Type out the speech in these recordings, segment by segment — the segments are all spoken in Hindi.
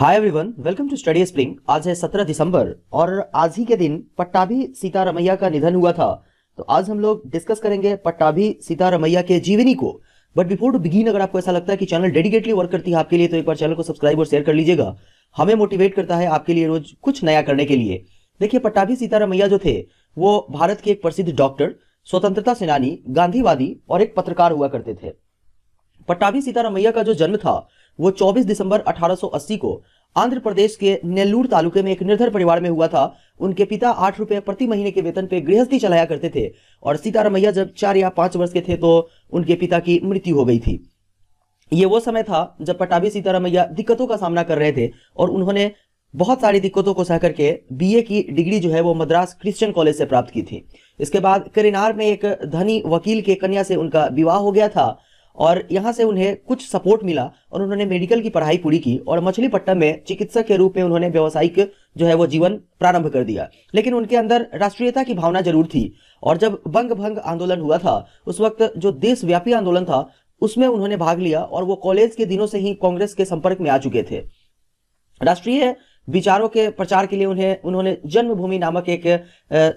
hi everyone welcome to study spring आज है सत्रह दिसंबर और आज ही के दिन पट्टाभी सीतारमैया का निधन हुआ था तो आज हम लोग डिस्कस करेंगे पट्टाभी सीतारमैया के जीवनी को बट बिफोर टू बिगिन अगर आपको ऐसा लगता है कि चैनल डेडिकेटली वर्क करती है आपके लिए तो एक बार चैनल को सब्सक्राइब और शेयर कर लीजिएगा हमें मोटिवेट करता है आपके लिए रोज कुछ नया करने के लिए देखिए पट्टाभी सीतारमैया जो थे वो भारत के एक प्रसिद्ध डॉक्टर स्वतंत्रता सेनानी गांधीवादी और एक पत्रकार हुआ करते थे पट्टाभी सीतारामैया का जो जन्म था वो 24 दिसंबर 1880 को आंध्र प्रदेश के नेल्लूर तालुके में एक निर्धर परिवार में हुआ था उनके पिता आठ रुपए प्रति महीने के वेतन पे गृहस्थी चलाया करते थे और सीतारामैया जब चार या पांच वर्ष के थे तो उनके पिता की मृत्यु हो गई थी ये वो समय था जब पट्टाभी सीतारामैया दिक्कतों का सामना कर रहे थे और उन्होंने बहुत सारी दिक्कतों को सह करके बीए की डिग्री जो है वो मद्रास क्रिश्चियन कॉलेज से प्राप्त की थी इसके बाद करिनार में एक धनी वकील के कन्या से उनका विवाह हो गया था और यहाँ से उन्हें कुछ सपोर्ट मिला और उन्होंने मेडिकल की पढ़ाई पूरी की और मछलीपट्टनम में चिकित्सक के रूप में उन्होंने व्यावसायिक जो है वो जीवन प्रारंभ कर दिया लेकिन उनके अंदर राष्ट्रीयता की भावना जरूर थी और जब बंग भंग आंदोलन हुआ था उस वक्त जो देशव्यापी आंदोलन था उसमें उन्होंने भाग लिया और वो कॉलेज के दिनों से ही कांग्रेस के संपर्क में आ चुके थे राष्ट्रीय विचारों के प्रचार के लिए उन्हें उन्होंने जन्मभूमि नामक एक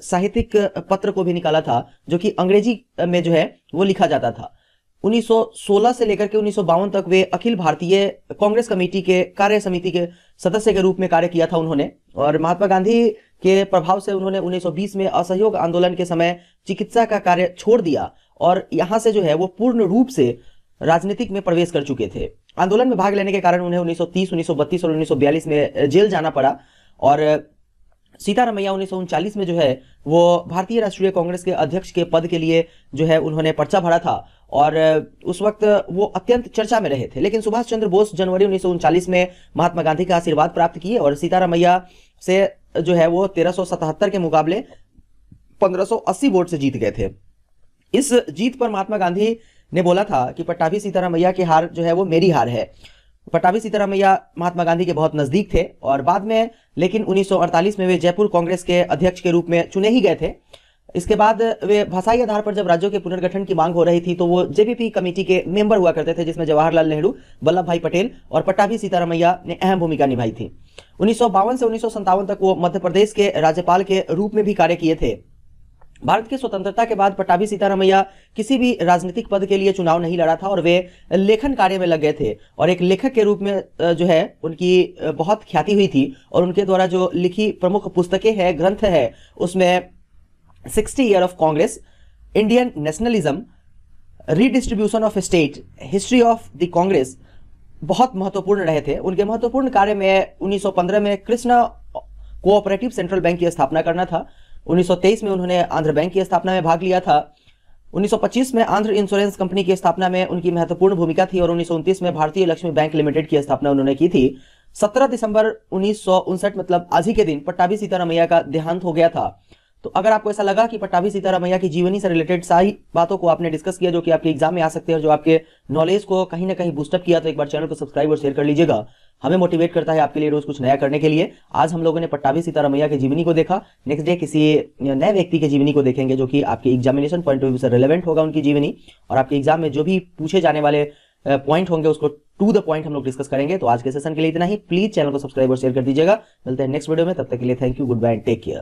साहित्यिक पत्र को भी निकाला था जो कि अंग्रेजी में जो है वो लिखा जाता था 1916 से लेकर के उन्नीस तक वे अखिल भारतीय कांग्रेस कमेटी के कार्य समिति के सदस्य के रूप में कार्य किया था उन्होंने और महात्मा गांधी के प्रभाव से उन्होंने 1920 में असहयोग आंदोलन के समय चिकित्सा का कार्य छोड़ दिया और यहां से जो है वो पूर्ण रूप से राजनीतिक में प्रवेश कर चुके थे आंदोलन में भाग लेने के कारण उन्हें उन्नीस 1932 और उन्नीस में जेल जाना पड़ा और सीतारमैया उन्नीस में जो है वो भारतीय राष्ट्रीय कांग्रेस के अध्यक्ष के पद के लिए जो है उन्होंने पर्चा भरा था और उस वक्त वो अत्यंत चर्चा में रहे थे लेकिन सुभाष चंद्र बोस जनवरी उन्नीस में महात्मा गांधी का आशीर्वाद प्राप्त किए और सीतारामैया से जो है वो 1377 के मुकाबले 1580 वोट से जीत गए थे इस जीत पर महात्मा गांधी ने बोला था कि पट्टाभी सीतारामैया की हार जो है वो मेरी हार है पट्टाभी सीतारामैया महात्मा गांधी के बहुत नजदीक थे और बाद में लेकिन 1948 में वे जयपुर कांग्रेस के अध्यक्ष के रूप में चुने ही गए थे इसके बाद वे भाषाई आधार पर जब राज्यों के पुनर्गठन की मांग हो रही थी तो वो जेबीपी कमेटी के मेंबर हुआ करते थे जिसमें जवाहरलाल नेहरू वल्लभ भाई पटेल और पट्टाभी सीतारमैया ने अहम भूमिका निभाई थी उन्नीस से उन्नीस तक वो मध्य प्रदेश के राज्यपाल के रूप में भी कार्य किए थे भारत की स्वतंत्रता के बाद पट्टाभी सीतारामैया किसी भी राजनीतिक पद के लिए चुनाव नहीं लड़ा था और वे लेखन कार्य में लग गए थे और एक लेखक के रूप में जो है उनकी बहुत ख्याति हुई थी और उनके द्वारा जो लिखी प्रमुख पुस्तकें हैं ग्रंथ है उसमें 60 year of Congress, Indian nationalism, redistribution of state, history of the Congress बहुत महत्वपूर्ण रहे थे उनके महत्वपूर्ण कार्य में 1915 में कृष्णा कोऑपरेटिव सेंट्रल बैंक की स्थापना करना था 1923 में उन्होंने आंध्र बैंक की स्थापना में भाग लिया था 1925 में आंध्र इंश्योरेंस कंपनी की स्थापना में उनकी महत्वपूर्ण भूमिका थी और उन्नीस में भारतीय लक्ष्मी बैंक लिमिटेड की स्थापना उन्होंने की थी 17 दिसंबर उन्नीस मतलब आज ही के दिन पट्टाभी सीतारामैया का देहांत हो गया था तो अगर आपको ऐसा लगा कि पट्टाभी सीतारामैया की जीवनी से रिलेटेड सारी बातों को आपने डिस्कस किया जो कि आपके एग्जाम में आ सकते हैं और जो आपके नॉलेज को कहीं ना कहीं बूस्टअप किया तो एक बार चैनल को सब्सक्राइब और शेयर कर लीजिएगा हमें मोटिवेट करता है आपके लिए रोज कुछ नया करने के लिए आज हम लोगों ने पट्टाभी सीतारामैया की जीवनी को देखा नेक्स्ट डे किसी नए व्यक्ति की जीवनी को देखेंगे जो कि आपके एग्जामिनेशन पॉइंट ऑफ व्यू से रिलेवेंट होगा उनकी जीवनी और आपके एग्जाम में जो भी पूछे जाने वाले पॉइंट होंगे उसको टू द पॉइंट हम लोग डिस्कस करेंगे तो आज के सेशन के लिए इतना ही प्लीज चैनल को सब्सक्राइब और शेयर कर दीजिएगा मिलते हैं नेक्स्ट वीडियो में तब तक के लिए thank you goodbye take care